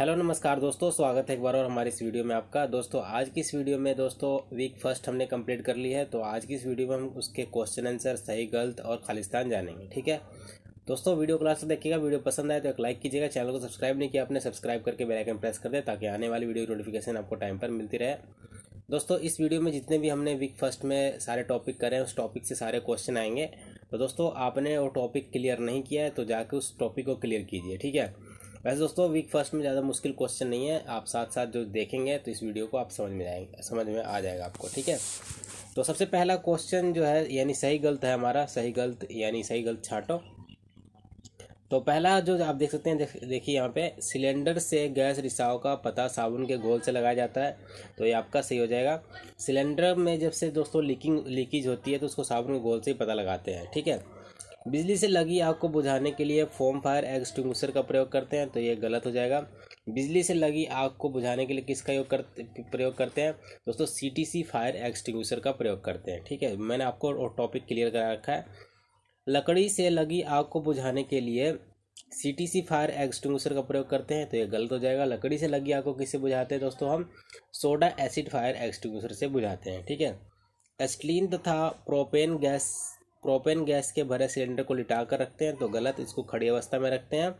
hello नमस्कार दोस्तों स्वागत है एक बार और हमारे इस वीडियो में आपका दोस्तों आज की इस वीडियो में दोस्तों वीक फर्स्ट हमने कंप्लीट कर ली है तो आज की इस वीडियो में हम उसके क्वेश्चन आंसर सही गलत और खालिस्तान जानेंगे ठीक है दोस्तों वीडियो क्लास में देखिएगा वीडियो पसंद आए तो एक लाइक कीजिएगा चैनल को सब्सक्राइब नहीं किया आपने सब्सक्राइब करके बेलाइकन प्रेस कर दें ताकि आने वाली वीडियो की नोटिफिकेशन आपको टाइम पर मिलती रहे दोस्तों इस वीडियो में जितने भी हमने वीक फर्स्ट में सारे टॉपिक करें उस टॉपिक से सारे क्वेश्चन आएंगे तो दोस्तों आपने वो टॉपिक क्लियर नहीं किया है तो जाके उस टॉपिक को क्लियर कीजिए ठीक है वैसे दोस्तों वीक फर्स्ट में ज़्यादा मुश्किल क्वेश्चन नहीं है आप साथ साथ जो देखेंगे तो इस वीडियो को आप समझ में आएंगे समझ में आ जाएगा आपको ठीक है तो सबसे पहला क्वेश्चन जो है यानी सही गलत है हमारा सही गलत यानी सही गलत छाटो तो पहला जो आप देख सकते हैं देखिए यहाँ पे सिलेंडर से गैस रिसाव का पता साबुन के घोल से लगाया जाता है तो ये आपका सही हो जाएगा सिलेंडर में जब से दोस्तों लीकिंग लीकेज होती है तो उसको साबुन के घोल से ही पता लगाते हैं ठीक है बिजली से लगी आग को बुझाने के लिए फोम फायर एक्सटिंग्विशर का प्रयोग करते हैं तो ये गलत हो जाएगा बिजली से लगी आग को बुझाने के लिए किसका योग प्रयोग करते हैं दोस्तों C T C fire extinguisher का प्रयोग करते हैं ठीक है मैंने आपको टॉपिक क्लियर करा रखा है लकड़ी से लगी आग को बुझाने के लिए C T C fire extinguisher का प्रयोग करते हैं तो ये गलत हो जाएगा लकड़ी से लगी आग को किससे बुझाते हैं दोस्तों हम सोडा एसिड फायर एक्सटिंग्विशर से बुझाते हैं ठीक है एस्टलीन तथा प्रोपेन गैस प्रोपेन गैस के भरे सिलेंडर को लिटा कर रखते हैं तो गलत इसको खड़ी अवस्था में रखते हैं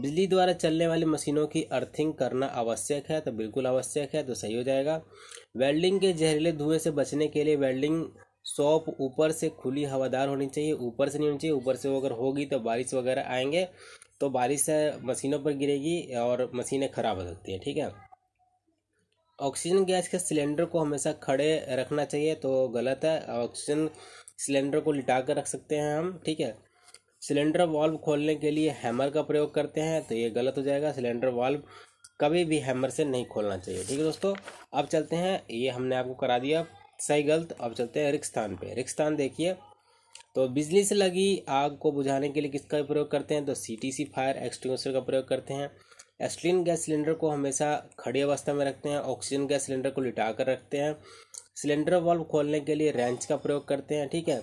बिजली द्वारा चलने वाली मशीनों की अर्थिंग करना आवश्यक है तो बिल्कुल आवश्यक है तो सही हो जाएगा वेल्डिंग के जहरीले धुएं से बचने के लिए वेल्डिंग सॉप ऊपर से खुली हवादार होनी चाहिए ऊपर से नहीं होनी चाहिए ऊपर से वो अगर होगी तो बारिश वगैरह आएंगे तो बारिश मशीनों पर गिरेगी और मशीनें खराब हो सकती हैं ठीक है ऑक्सीजन गैस के सिलेंडर को हमेशा खड़े रखना चाहिए तो गलत है ऑक्सीजन सिलेंडर को लिटा कर रख सकते हैं हम ठीक है सिलेंडर वाल्व खोलने के लिए हैमर का प्रयोग करते हैं तो ये गलत हो जाएगा सिलेंडर वाल्व कभी भी हैमर से नहीं खोलना चाहिए ठीक है दोस्तों अब चलते हैं ये हमने आपको करा दिया सही गलत अब चलते हैं पर पे रिक्स्थान देखिए तो बिजली से लगी आग को बुझाने के लिए किसका प्रयोग करते हैं तो सी फायर एक्सटिंग्विशर का प्रयोग करते हैं एस्ट्रीन गैस सिलेंडर को हमेशा खड़ी अवस्था में रखते हैं ऑक्सीजन गैस सिलेंडर को लिटा कर रखते हैं सिलेंडर वाल्व खोलने के लिए रेंच का प्रयोग करते हैं ठीक है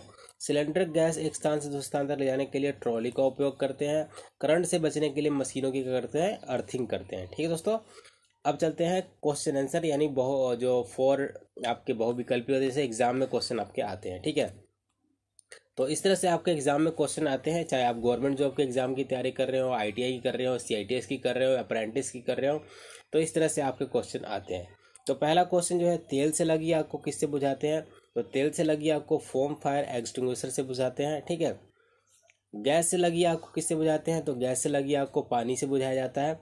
सिलेंडर गैस एक स्थान से दूसरे स्थान तक ले जाने के लिए ट्रॉली का उपयोग करते हैं करंट से बचने के लिए मशीनों की करते हैं अर्थिंग करते हैं ठीक है दोस्तों अब चलते हैं क्वेश्चन आंसर यानी बहु जो फोर आपके बहुविकल्पी होते हैं जैसे एग्जाम में क्वेश्चन आपके आते हैं ठीक है तो इस तरह से आपके एग्जाम में क्वेश्चन आते हैं चाहे आप गवर्नमेंट जॉब के एग्जाम की तैयारी कर रहे हो आई की कर रहे हो सी की कर रहे हो अप्रेंटिस की कर रहे हो तो इस तरह से आपके क्वेश्चन आते हैं तो पहला क्वेश्चन जो है तेल से लगी आग को किससे बुझाते हैं तो तेल से लगी आग को फोम फायर एक्सटिंग्विशर से बुझाते हैं ठीक है गैस से लगी आग को किससे बुझाते हैं तो गैस से लगी आग को पानी से बुझाया जाता है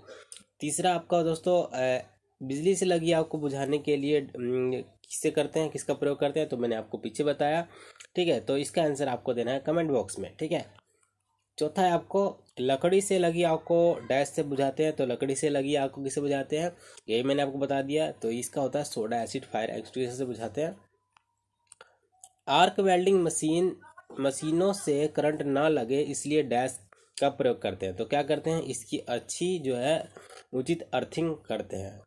तीसरा आपका दोस्तों बिजली से लगी आग को बुझाने के लिए किससे करते हैं किसका प्रयोग करते हैं तो मैंने आपको पीछे बताया ठीक है तो इसका आंसर आपको देना है कमेंट बॉक्स में ठीक है चौथा है आपको लकड़ी से लगी आग को डैश से बुझाते हैं तो लकड़ी से लगी आग को किसे बुझाते हैं यही मैंने आपको बता दिया तो इसका होता है सोडा एसिड फायर एक्सटिंग्विशर से बुझाते हैं आर्क वेल्डिंग मशीन मशीनों से करंट ना लगे इसलिए डैश का प्रयोग करते हैं तो क्या करते हैं इसकी अच्छी जो है उचित अर्थिंग करते हैं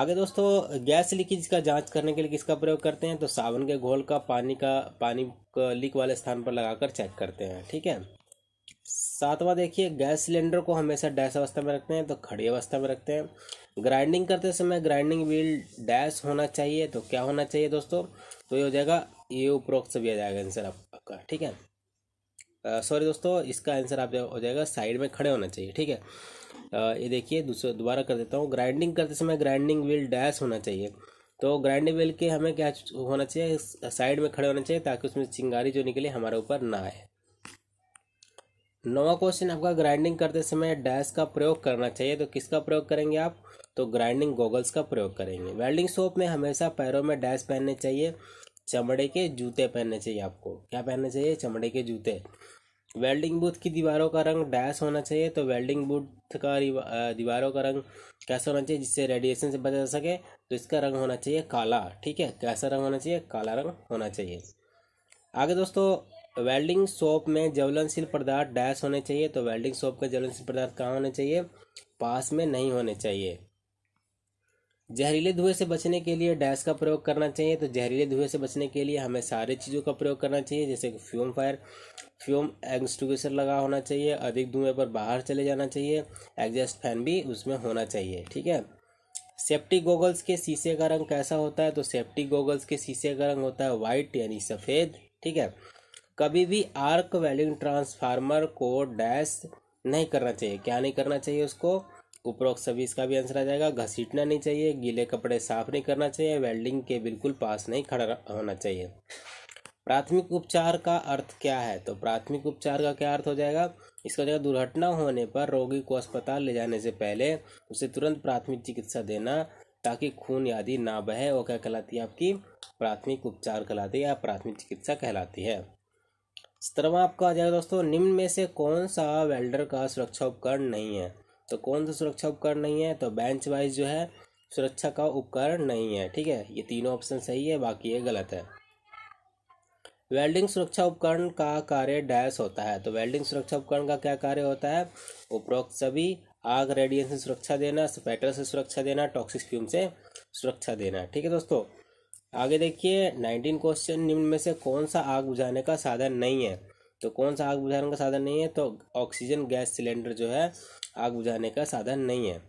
आगे दोस्तों गैस लीकेज का जांच करने के लिए किसका प्रयोग करते हैं तो साबुन के घोल का पानी का पानी का लीक वाले स्थान पर लगाकर चेक करते हैं ठीक है सातवां देखिए गैस सिलेंडर को हमेशा डैश अवस्था में रखते हैं तो खड़ी अवस्था में रखते हैं ग्राइंडिंग करते समय ग्राइंडिंग व्हील डैश होना चाहिए तो क्या होना चाहिए दोस्तों तो ये हो जाएगा ये उपरोक्त से भी आ जाएगा आंसर आपका ठीक है सॉरी दोस्तों इसका आंसर आप हो जाएगा साइड में खड़े होना चाहिए ठीक है ये देखिए दूसरा दोबारा कर देता हूँ ग्राइंडिंग करते समय ग्राइंडिंग व्हील डैश होना चाहिए तो ग्राइंडिंग व्हील के हमें क्या होना चाहिए साइड में खड़े होना चाहिए ताकि उसमें चिंगारी जो निकले हमारे ऊपर ना आए नवा क्वेश्चन आपका ग्राइंडिंग करते समय डैश का प्रयोग करना चाहिए तो किसका प्रयोग करेंगे आप तो ग्राइंडिंग गॉगल्स का प्रयोग करेंगे वेल्डिंग शॉप में हमेशा पैरों में डैश पहनने चाहिए चमड़े के जूते पहनने चाहिए आपको क्या पहनने चाहिए चमड़े के जूते वेल्डिंग बूथ की दीवारों का रंग डैश होना चाहिए तो वेल्डिंग बूथ का दीवारों का रंग कैसा होना चाहिए जिससे रेडिएशन से बचा जा सके तो इसका रंग होना चाहिए काला ठीक है कैसा तो रंग होना चाहिए काला रंग होना चाहिए आगे दोस्तों वेल्डिंग शॉप में ज्वलनशील पदार्थ डैश होने चाहिए तो वेल्डिंग शॉप का ज्वलनशील पदार्थ कहाँ होने चाहिए पास में नहीं होने चाहिए जहरीले धुएं से बचने के लिए डैश का प्रयोग करना चाहिए तो जहरीले धुएं से बचने के लिए हमें सारे चीज़ों का प्रयोग करना चाहिए जैसे कि फ्यूम फायर फ्यूम एक्सटिंग्विशर लगा होना चाहिए अधिक धुएं पर बाहर चले जाना चाहिए एग्जस्ट फैन भी उसमें होना चाहिए ठीक है सेफ्टी गोगल्स के शीशे का रंग कैसा होता है तो सेफ्टी गोगल्स के शीशे का रंग होता है वाइट यानी सफ़ेद ठीक है कभी भी आर्क वेलिंग ट्रांसफार्मर को डैश नहीं करना चाहिए क्या नहीं करना चाहिए उसको उपरोक्त सभी इसका भी आंसर आ जाएगा घसीटना नहीं चाहिए गीले कपड़े साफ नहीं करना चाहिए वेल्डिंग के बिल्कुल पास नहीं खड़ा होना चाहिए प्राथमिक उपचार का अर्थ क्या है तो प्राथमिक उपचार का क्या अर्थ हो जाएगा इसका जगह दुर्घटना होने पर रोगी को अस्पताल ले जाने से पहले उसे तुरंत प्राथमिक चिकित्सा देना ताकि खून आदि ना बहे वो क्या कहलाती है आपकी प्राथमिक उपचार कहलाती है या प्राथमिक चिकित्सा कहलाती है सत्रवा आपका आ जाएगा दोस्तों निम्न में से कौन सा वेल्डर का सुरक्षा उपकरण नहीं है तो कौन सा सुरक्षा उपकरण नहीं है तो बेंच वाइज जो है सुरक्षा का उपकरण नहीं है ठीक है ये तीनों ऑप्शन सही है बाकी ये गलत है वेल्डिंग सुरक्षा उपकरण का कार्य डैश होता है तो वेल्डिंग सुरक्षा उपकरण का क्या कार्य होता है उपरोक्त सभी आग रेडिएशन से सुरक्षा देना स्पेटर से सुरक्षा देना टॉक्सिक फ्यूम से सुरक्षा देना ठीक है दोस्तों आगे देखिए नाइनटीन क्वेश्चन निम्न में से कौन सा आग बुझाने का साधन नहीं है तो कौन सा आग बुझाने का साधन नहीं है तो ऑक्सीजन गैस सिलेंडर जो है आग बुझाने का साधन नहीं है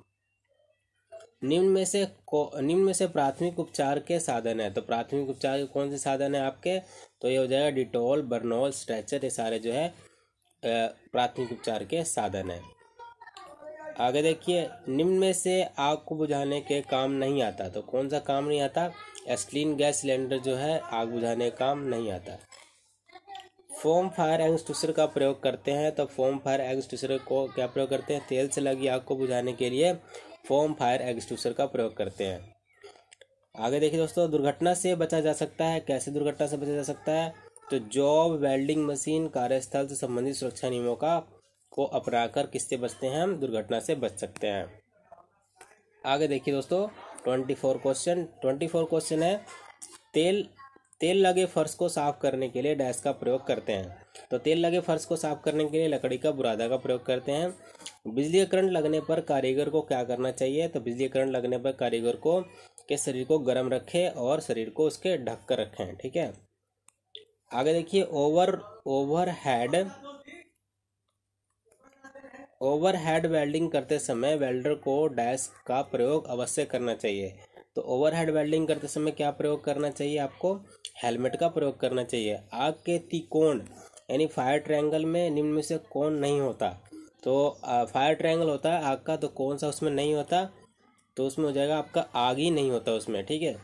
निम्न में से निम्न में से प्राथमिक उपचार के साधन है तो प्राथमिक उपचार के कौन से साधन है आपके तो ये हो जाएगा डिटोल बर्नोल स्ट्रेचर ये सारे जो है प्राथमिक उपचार के साधन है आगे देखिए निम्न में से आग को बुझाने के काम नहीं आता तो कौन सा काम नहीं आता एस्क्लीन गैस सिलेंडर जो है आग बुझाने का काम नहीं आता फोम फायर एंगस्टूसर का प्रयोग करते हैं तो फोम फायर एंगस्टूसर को क्या प्रयोग करते हैं तेल से लगी आग को बुझाने के लिए फोम फायर एंगस्टूसर का प्रयोग करते हैं आगे देखिए दोस्तों दुर्घटना से बचा जा सकता है कैसे दुर्घटना से बचा जा सकता है तो जॉब वेल्डिंग मशीन कार्यस्थल से संबंधित सुरक्षा नियमों का को अपना कर किससे बचते हैं हम दुर्घटना से बच सकते हैं आगे देखिए दोस्तों twenty four question twenty four question है तेल तेल लगे फर्श को साफ करने के लिए डैश का प्रयोग करते हैं तो तेल लगे फर्श को साफ करने के लिए लकड़ी का बुरादा का प्रयोग करते हैं बिजली करंट लगने पर कारीगर को क्या करना चाहिए तो बिजली करंट लगने पर कारीगर को के शरीर को गर्म रखें और शरीर को उसके ढक कर रखें ठीक है आगे देखिए over overhead overhead welding करते समय वेल्डर को डैश का प्रयोग अवश्य करना चाहिए तो ओवरहेड वेल्डिंग करते समय क्या प्रयोग करना चाहिए आपको हेलमेट का प्रयोग करना चाहिए आग के तिकोण यानी फायर ट्रायंगल में निम्न में से कौन नहीं होता तो फायर ट्रायंगल होता है आग का तो कौन सा उसमें नहीं होता तो उसमें हो जाएगा आपका आग ही नहीं होता उसमें ठीक है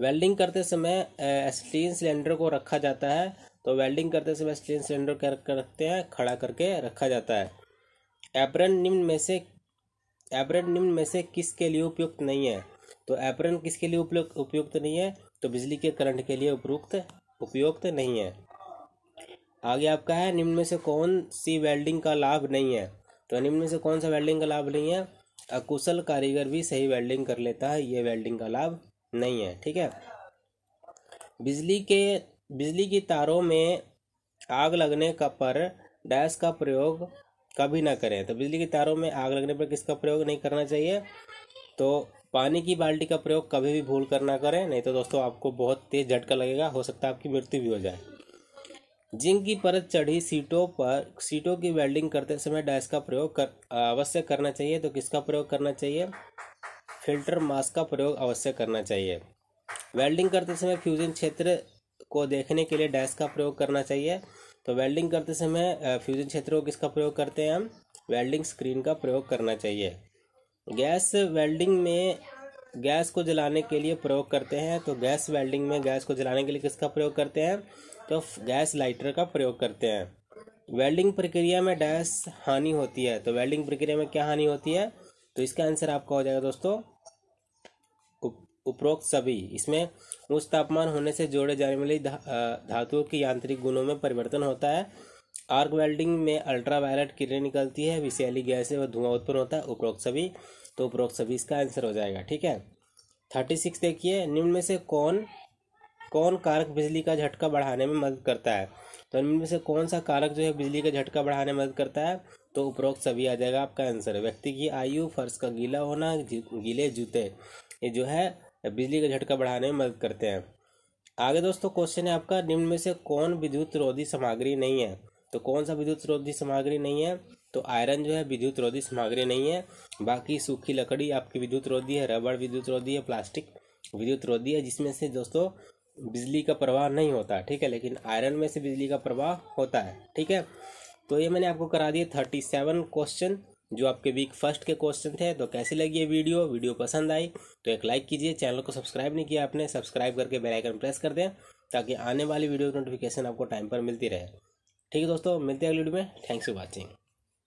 वेल्डिंग करते समय एस्टीन सिलेंडर को रखा जाता है तो वेल्डिंग करते समय एस्टीन सिलेंडर क्या रखते हैं खड़ा करके रखा जाता है एप्रन निम्न में से एपरन निम्न में से किसके लिए उपयुक्त नहीं है तो एपरन किसके लिए उपयुक्त उपयुक्त नहीं है तो बिजली के करंट के लिए उपयुक्त उपयुक्त नहीं है आगे आपका है निम्न में से कौन सी वेल्डिंग का लाभ नहीं है तो निम्न में से कौन सा वेल्डिंग का लाभ नहीं है अकुशल कारीगर भी सही वेल्डिंग कर लेता है ये वेल्डिंग का लाभ नहीं है ठीक है बिजली के बिजली की तारों में आग लगने का पर डैश का प्रयोग कभी ना करें तो बिजली के तारों में आग लगने पर किसका प्रयोग नहीं करना चाहिए तो पानी की बाल्टी का प्रयोग कभी भी भूल कर ना करें नहीं तो दोस्तों आपको बहुत तेज झटका लगेगा हो सकता है आपकी मृत्यु भी हो जाए जिंक की परत चढ़ी सीटों पर सीटों की वेल्डिंग करते समय डैश का प्रयोग कर अवश्य करना चाहिए तो किसका प्रयोग करना चाहिए फिल्टर मास्क का प्रयोग अवश्य करना चाहिए वेल्डिंग करते समय फ्यूजन क्षेत्र को देखने के लिए डैश का प्रयोग करना चाहिए तो वेल्डिंग करते समय फ्यूजन क्षेत्रों किसका प्रयोग करते हैं हम वेल्डिंग स्क्रीन का प्रयोग करना चाहिए गैस वेल्डिंग में गैस को जलाने के लिए प्रयोग करते हैं तो गैस वेल्डिंग में गैस को जलाने के लिए किसका प्रयोग करते हैं तो गैस लाइटर का प्रयोग करते हैं वेल्डिंग प्रक्रिया में डैस हानि होती है तो वेल्डिंग प्रक्रिया में क्या हानि होती है तो इसका आंसर आपका हो जाएगा दोस्तों उपरोक्त सभी इसमें उच्च तापमान होने से जोड़े जाने वाली धा, धातुओं की यांत्रिक गुणों में परिवर्तन होता है आर्क वेल्डिंग में अल्ट्रावायलेट किरणें निकलती है विषैली गैसें व धुआं उत्पन्न होता है उपरोक्त सभी तो उपरोक्त सभी इसका आंसर हो जाएगा ठीक है थर्टी सिक्स देखिए निम्न में से कौन कौन कारक बिजली का झटका बढ़ाने में मदद करता है तो निम्न में से कौन सा कारक जो है बिजली का झटका बढ़ाने में मदद करता है तो उपरोक्त सभी आ जाएगा आपका आंसर व्यक्ति की आयु फर्श का गीला होना गीले जूते ये जो है बिजली का झटका बढ़ाने में मदद करते हैं आगे दोस्तों क्वेश्चन है आपका निम्न में से कौन विद्युत रोधी सामग्री नहीं है तो कौन सा विद्युत रोधी सामग्री नहीं है तो आयरन जो है विद्युत रोधी सामग्री नहीं है बाकी सूखी लकड़ी आपकी विद्युत रोधी है रबड़ विद्युत रोधी है प्लास्टिक विद्युत रोधी है जिसमें से दोस्तों बिजली का प्रवाह नहीं होता ठीक है लेकिन आयरन में से बिजली का प्रवाह होता है ठीक है तो ये मैंने आपको करा दिया थर्टी सेवन क्वेश्चन जो आपके वीक फर्स्ट के क्वेश्चन थे तो कैसी लगी ये वीडियो वीडियो पसंद आई तो एक लाइक कीजिए चैनल को सब्सक्राइब नहीं किया आपने सब्सक्राइब करके बेल आइकन प्रेस कर दें ताकि आने वाली वीडियो नोटिफिकेशन आपको टाइम पर मिलती रहे ठीक है दोस्तों मिलते हैं अगली वीडियो में थैंक्स फॉर वॉचिंग